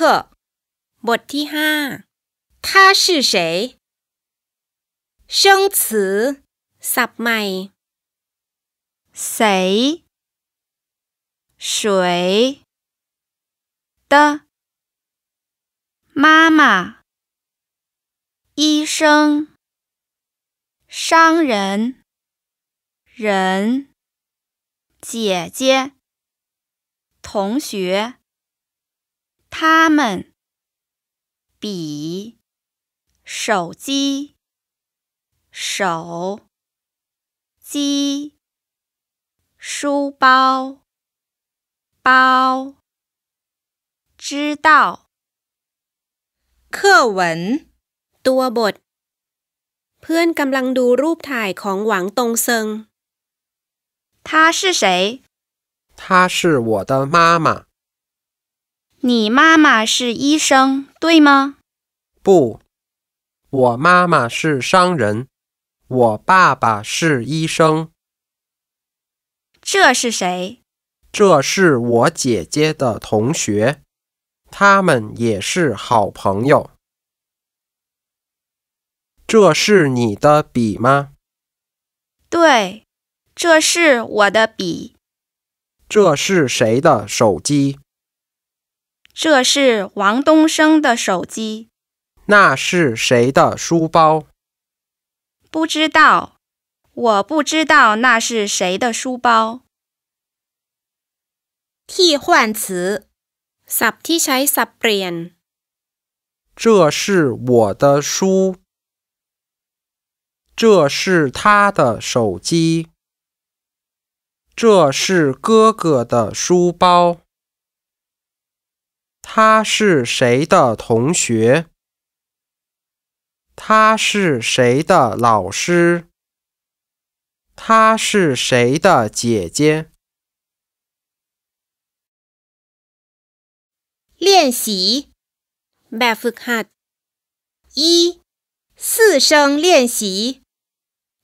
课，บทที่ห้า，他是谁？生词，삽 미， 谁？谁？的妈妈，医生，商人，人，姐姐，同学。他们笔手机手机书包包知道课文。ตัวบทเพื่อนกำลังดูรูปถ่ายของหวังตงเซิง。他是谁？他是我的妈妈。你妈妈是医生，对吗？不，我妈妈是商人，我爸爸是医生。这是谁？这是我姐姐的同学，他们也是好朋友。这是你的笔吗？对，这是我的笔。这是谁的手机？这是王东升的手机。那是谁的书包？不知道，我不知道那是谁的书包。替换词。这是我的书。这是他的手机。这是哥哥的书包。他是谁的同学？他是谁的老师？他是谁的姐姐？练习，แบบฝึกห一，四声练习，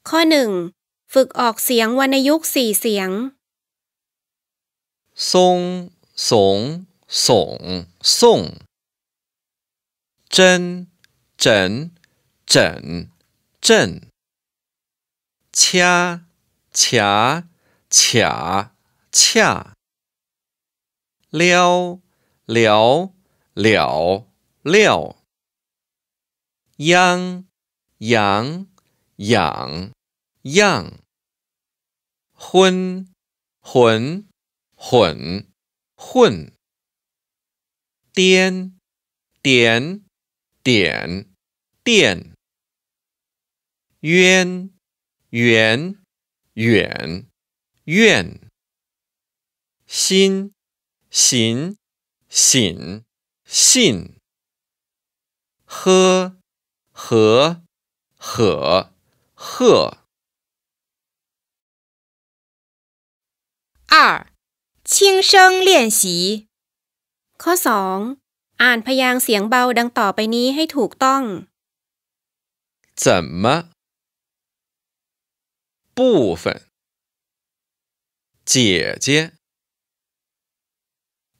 ข้อหนึ่งฝึกออกเสียงวร s ณ s ุก n g สี松。耸送，真枕枕阵，掐掐卡恰，撩撩了料，央央养样，昏混混混。颠点点电，渊，源远愿，心行醒信，喝和和喝。二轻声练习。ข้อสอง อ่านพยางค์เสียงเบาดังต่อไปนี้ให้ถูกต้อง。怎么？部分？姐姐？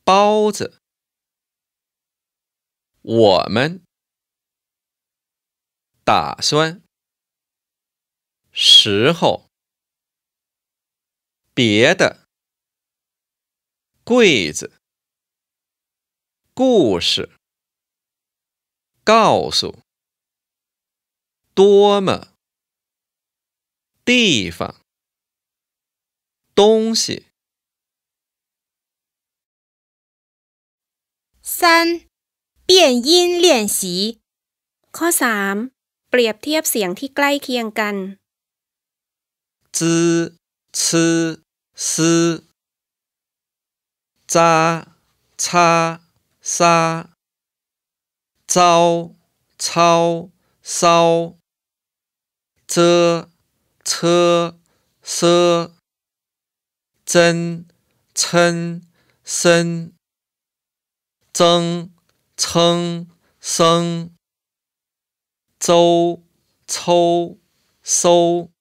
包子？我们？打算？时候？别的？柜子？故事，告诉，多么，地方，东西。三，变音练习。ข้อสามเปรียบเทียบเสียงที่ใกล้เคียงกัน。จิชิซ่าชา杀、招操烧遮车奢真称生增称生周抽收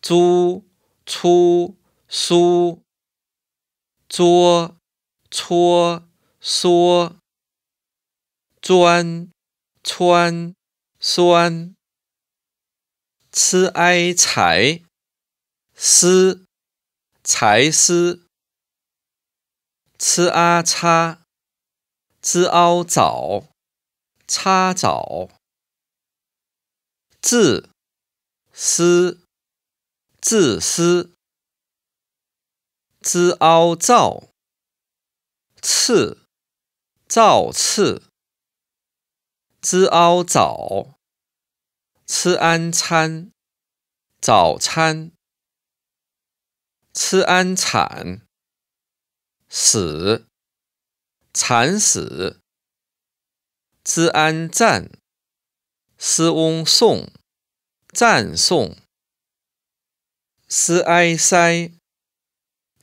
租出输捉戳缩钻穿酸 ci 柴 c 柴 ccxxxa 早擦早自私自私 zi ao 造次造次，z ao 早，c an 参，早餐，c an 残，死，惨死，z an 赞，s ong 送，赞颂，s ai 塞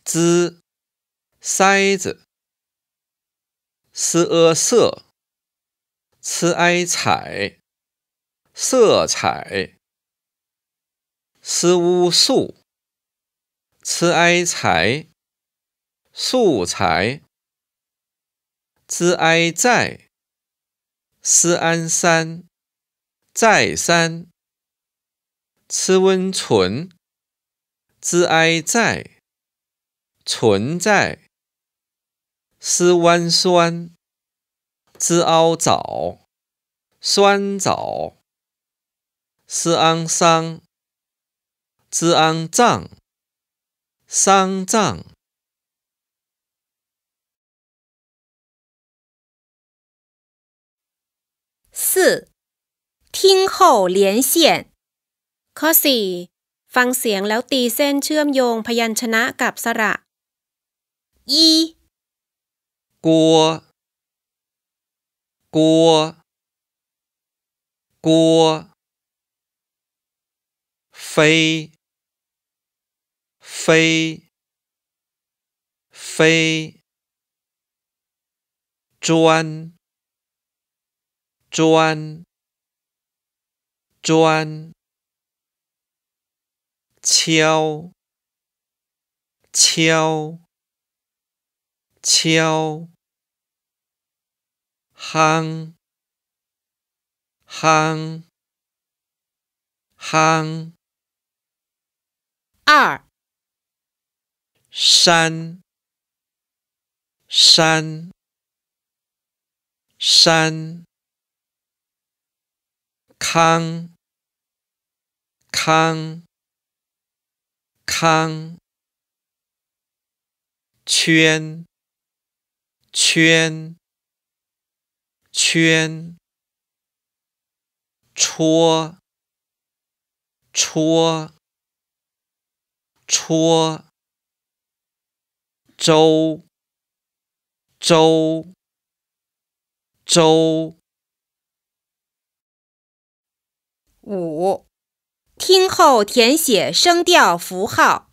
，z 塞子。s a 色，c a 彩，色彩。s u 素，c a 材，素材。z a 在，s an 山，在山。c un 存，z a 在，存在。s u an 酸 z a o 早酸枣 s a n g 殡 z a n g 四听后连线，cosy，ฟังเสียงแล้วตีเส้นเชื่อมโยงพยัญชนะกับสระ e 锅锅锅，飞飞飞，砖砖砖，敲敲。敲，夯，夯，夯，二，山，山，山，康，康，康，圈。圈圈戳戳戳周周周五，听后填写声调符号。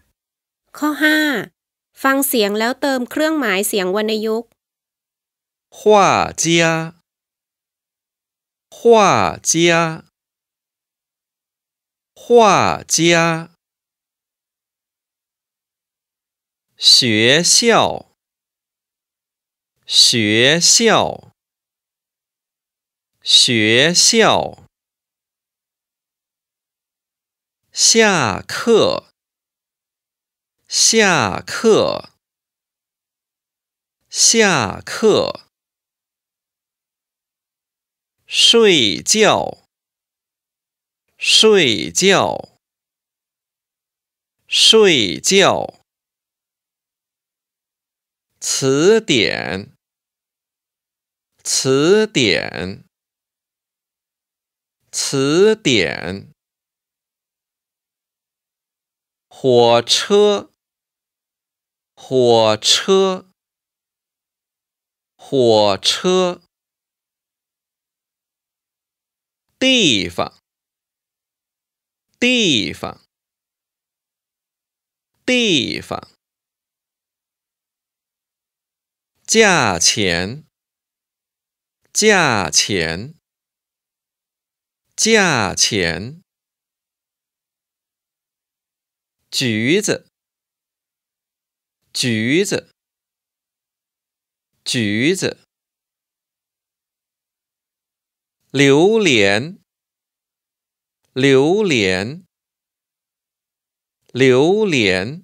ข้อห้าฟังเสียงแล้วเติมเครื่องหมายเสียงวรรณยุกต์画家，画家，画家。学校，学校，学校。下课，下课，下课。睡觉，睡觉，睡觉。词典，词典，词典。火车，火车，火车。地方，地方，地方。价钱，价钱，价钱。橘子，橘子，橘子。榴莲，榴莲，榴莲；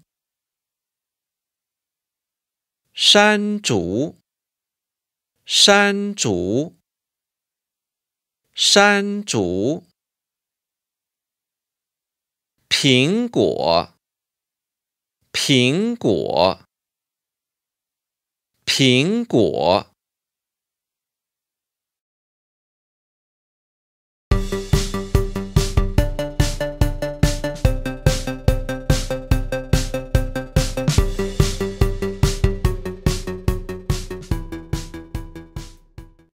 山竹，山竹，山竹；苹果，苹果，苹果。